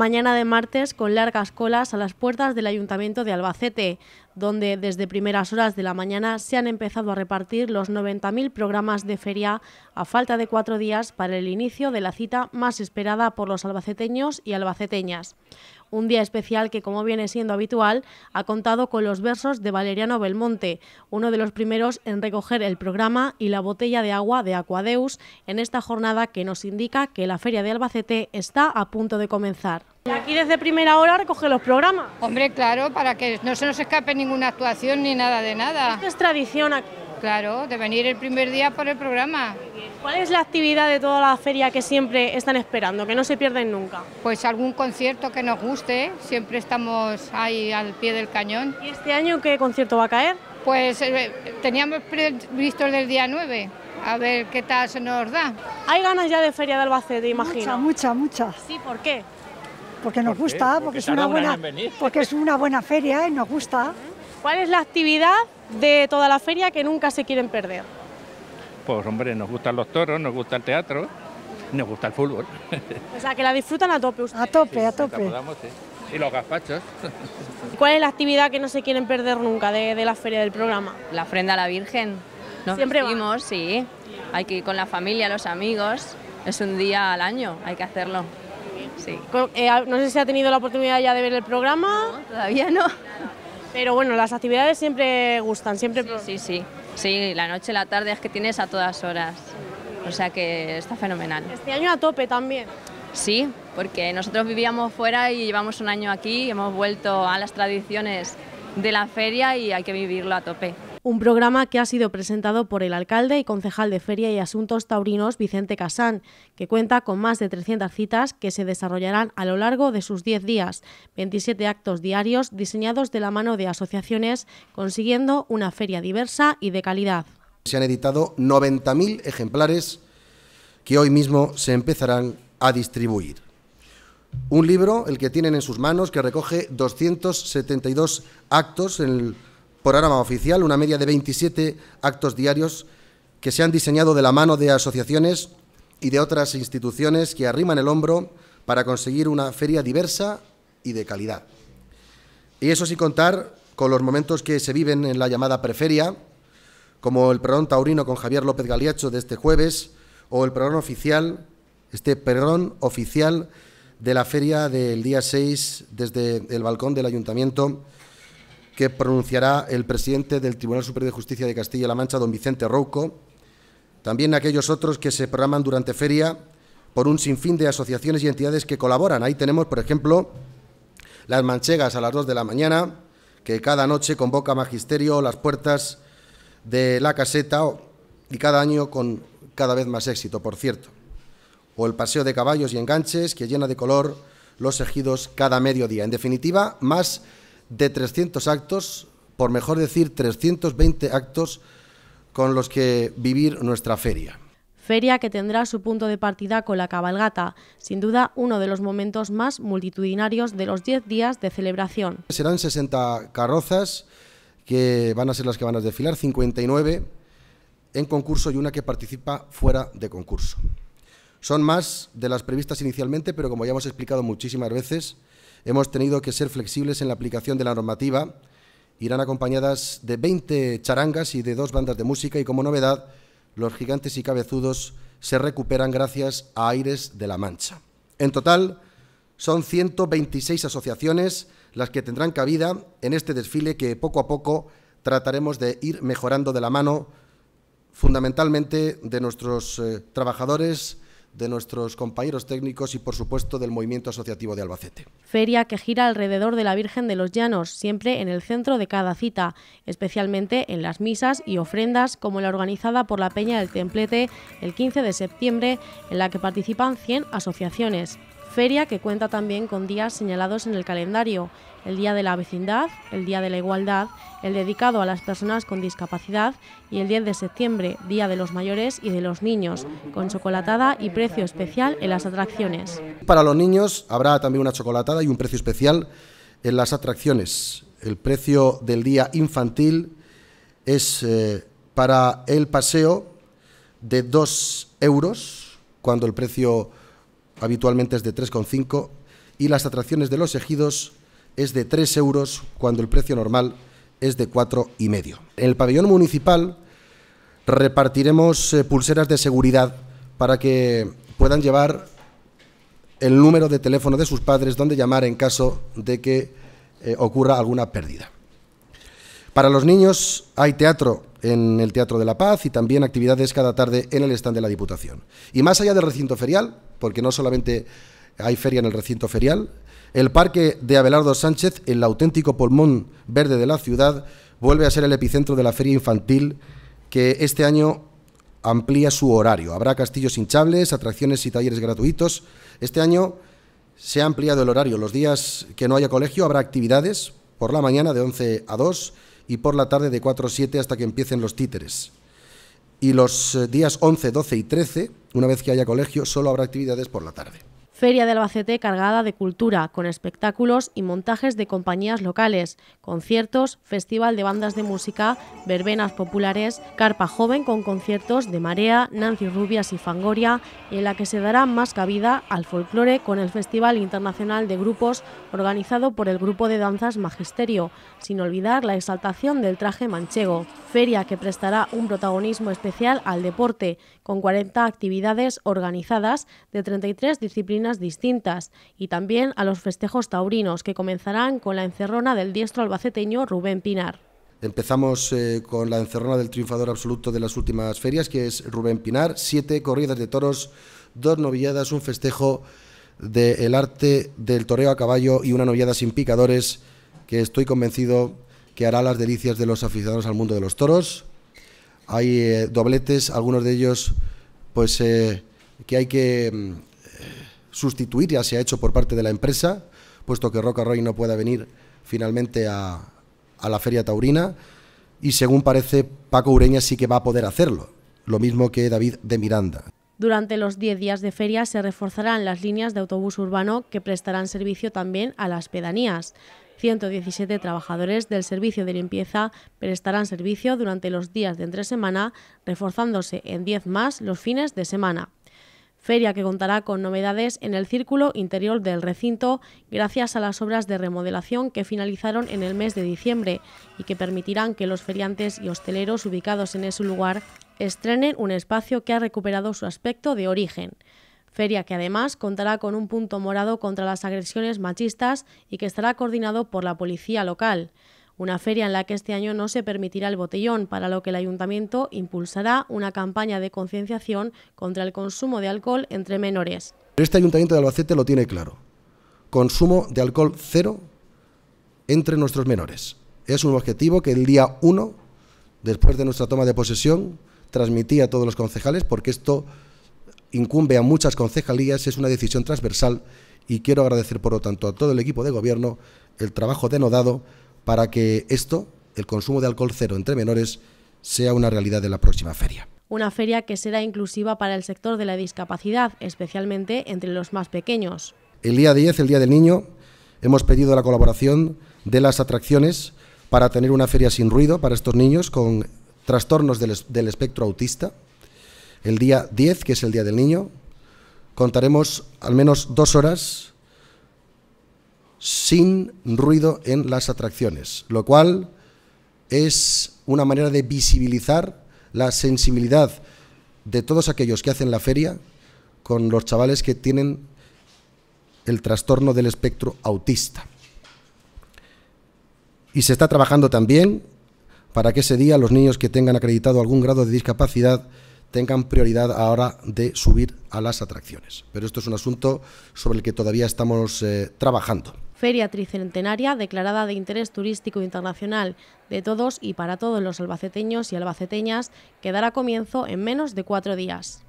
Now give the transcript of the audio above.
mañana de martes con largas colas a las puertas del Ayuntamiento de Albacete, donde desde primeras horas de la mañana se han empezado a repartir los 90.000 programas de feria a falta de cuatro días para el inicio de la cita más esperada por los albaceteños y albaceteñas. Un día especial que, como viene siendo habitual, ha contado con los versos de Valeriano Belmonte, uno de los primeros en recoger el programa y la botella de agua de Aquadeus en esta jornada que nos indica que la Feria de Albacete está a punto de comenzar. Aquí desde primera hora recoge los programas. Hombre, claro, para que no se nos escape ninguna actuación ni nada de nada. Esto es tradición aquí. Claro, de venir el primer día por el programa. ¿Cuál es la actividad de toda la feria que siempre están esperando, que no se pierden nunca? Pues algún concierto que nos guste, siempre estamos ahí al pie del cañón. ¿Y este año qué concierto va a caer? Pues eh, teníamos previsto el del día 9, a ver qué tal se nos da. Hay ganas ya de feria de Albacete, imagino. Muchas, muchas, muchas. Sí, ¿por qué? Porque nos gusta, porque, es una buena, porque es una buena feria y ¿eh? nos gusta. ¿Cuál es la actividad de toda la feria que nunca se quieren perder? Pues hombre, nos gustan los toros, nos gusta el teatro, nos gusta el fútbol. O sea, que la disfrutan a tope A tope, a tope. Y los gazpachos. ¿Cuál es la actividad que no se quieren perder nunca de, la feria del programa? La ofrenda a la Virgen. Siempre vamos, sí. Hay que ir con la familia, los amigos. Es un día al año, hay que hacerlo. Eh, no sé si ha tenido la oportunidad ya de ver el programa. todavía no. Pero bueno, las actividades siempre gustan, siempre... Sí, sí, sí, sí. la noche, la tarde es que tienes a todas horas. O sea que está fenomenal. Este año a tope también. Sí, porque nosotros vivíamos fuera y llevamos un año aquí, hemos vuelto a las tradiciones de la feria y hay que vivirlo a tope un programa que ha sido presentado por el alcalde y concejal de Feria y Asuntos Taurinos Vicente Casán, que cuenta con más de 300 citas que se desarrollarán a lo largo de sus 10 días, 27 actos diarios diseñados de la mano de asociaciones, consiguiendo una feria diversa y de calidad. Se han editado 90.000 ejemplares que hoy mismo se empezarán a distribuir. Un libro, el que tienen en sus manos, que recoge 272 actos en el programa oficial, una media de 27 actos diarios que se han diseñado de la mano de asociaciones y de otras instituciones que arriman el hombro para conseguir una feria diversa y de calidad. Y eso sin contar con los momentos que se viven en la llamada preferia, como el perrón taurino con Javier López Galiacho de este jueves, o el perdón oficial, este oficial de la feria del día 6 desde el balcón del ayuntamiento que pronunciará el presidente del Tribunal Superior de Justicia de Castilla-La Mancha, don Vicente Rouco, también aquellos otros que se programan durante feria por un sinfín de asociaciones y entidades que colaboran. Ahí tenemos, por ejemplo, las manchegas a las 2 de la mañana, que cada noche convoca Magisterio las puertas de la caseta y cada año con cada vez más éxito, por cierto. O el paseo de caballos y enganches que llena de color los ejidos cada mediodía. En definitiva, más de 300 actos, por mejor decir 320 actos con los que vivir nuestra feria. Feria que tendrá su punto de partida con la cabalgata, sin duda uno de los momentos más multitudinarios de los 10 días de celebración. Serán 60 carrozas que van a ser las que van a desfilar, 59 en concurso y una que participa fuera de concurso. Son más de las previstas inicialmente, pero como ya hemos explicado muchísimas veces, hemos tenido que ser flexibles en la aplicación de la normativa. Irán acompañadas de 20 charangas y de dos bandas de música y como novedad, los gigantes y cabezudos se recuperan gracias a Aires de la Mancha. En total, son 126 asociaciones las que tendrán cabida en este desfile que poco a poco trataremos de ir mejorando de la mano fundamentalmente de nuestros eh, trabajadores, de nuestros compañeros técnicos y, por supuesto, del movimiento asociativo de Albacete. Feria que gira alrededor de la Virgen de los Llanos, siempre en el centro de cada cita, especialmente en las misas y ofrendas como la organizada por la Peña del Templete el 15 de septiembre, en la que participan 100 asociaciones. Feria que cuenta también con días señalados en el calendario, el Día de la Vecindad, el Día de la Igualdad, el dedicado a las personas con discapacidad y el 10 de septiembre, Día de los Mayores y de los Niños, con chocolatada y precio especial en las atracciones. Para los niños habrá también una chocolatada y un precio especial en las atracciones. El precio del día infantil es eh, para el paseo de 2 euros, cuando el precio habitualmente es de 3,5 y las atracciones de los ejidos es de 3 euros cuando el precio normal es de 4,5. En el pabellón municipal repartiremos eh, pulseras de seguridad para que puedan llevar el número de teléfono de sus padres donde llamar en caso de que eh, ocurra alguna pérdida. Para los niños hay teatro en el Teatro de la Paz y también actividades cada tarde en el stand de la Diputación. Y más allá del recinto ferial, porque no solamente hay feria en el recinto ferial, el Parque de Abelardo Sánchez, el auténtico pulmón verde de la ciudad, vuelve a ser el epicentro de la feria infantil que este año amplía su horario. Habrá castillos hinchables, atracciones y talleres gratuitos. Este año se ha ampliado el horario. Los días que no haya colegio habrá actividades por la mañana de 11 a 2 y por la tarde de 4 a 7 hasta que empiecen los títeres. Y los eh, días 11, 12 y 13, una vez que haya colegio, solo habrá actividades por la tarde. Feria de Albacete cargada de cultura, con espectáculos y montajes de compañías locales, conciertos, festival de bandas de música, verbenas populares, carpa joven con conciertos de Marea, Nancy Rubias y Fangoria, en la que se dará más cabida al folclore con el Festival Internacional de Grupos organizado por el Grupo de Danzas Magisterio, sin olvidar la exaltación del traje manchego. Feria que prestará un protagonismo especial al deporte, con 40 actividades organizadas de 33 disciplinas distintas y también a los festejos taurinos que comenzarán con la encerrona del diestro albaceteño Rubén Pinar. Empezamos eh, con la encerrona del triunfador absoluto de las últimas ferias, que es Rubén Pinar. Siete corridas de toros, dos novilladas, un festejo del arte del toreo a caballo y una novillada sin picadores, que estoy convencido que hará las delicias de los aficionados al mundo de los toros. Hay eh, dobletes, algunos de ellos, pues eh, que hay que mm, sustituir ya se ha hecho por parte de la empresa, puesto que Roca Roy no pueda venir finalmente a, a la Feria Taurina. Y según parece, Paco Ureña sí que va a poder hacerlo, lo mismo que David de Miranda. Durante los 10 días de feria se reforzarán las líneas de autobús urbano que prestarán servicio también a las pedanías. 117 trabajadores del servicio de limpieza prestarán servicio durante los días de entre semana, reforzándose en 10 más los fines de semana feria que contará con novedades en el círculo interior del recinto gracias a las obras de remodelación que finalizaron en el mes de diciembre y que permitirán que los feriantes y hosteleros ubicados en ese lugar estrenen un espacio que ha recuperado su aspecto de origen. Feria que además contará con un punto morado contra las agresiones machistas y que estará coordinado por la policía local. Una feria en la que este año no se permitirá el botellón, para lo que el ayuntamiento impulsará una campaña de concienciación contra el consumo de alcohol entre menores. Este ayuntamiento de Albacete lo tiene claro. Consumo de alcohol cero entre nuestros menores. Es un objetivo que el día 1, después de nuestra toma de posesión, transmití a todos los concejales, porque esto incumbe a muchas concejalías, es una decisión transversal y quiero agradecer, por lo tanto, a todo el equipo de gobierno el trabajo denodado para que esto, el consumo de alcohol cero entre menores, sea una realidad de la próxima feria. Una feria que será inclusiva para el sector de la discapacidad, especialmente entre los más pequeños. El día 10, el Día del Niño, hemos pedido la colaboración de las atracciones para tener una feria sin ruido para estos niños con trastornos del, espectro autista. El día 10, que es el Día del Niño, contaremos al menos dos horas sin ruido en las atracciones, lo cual es una manera de visibilizar la sensibilidad de todos aquellos que hacen la feria con los chavales que tienen el trastorno del espectro autista. Y se está trabajando también para que ese día los niños que tengan acreditado algún grado de discapacidad tengan prioridad ahora de subir a las atracciones. Pero esto es un asunto sobre el que todavía estamos eh, trabajando feria tricentenaria declarada de interés turístico internacional de todos y para todos los albaceteños y albaceteñas que dará comienzo en menos de cuatro días.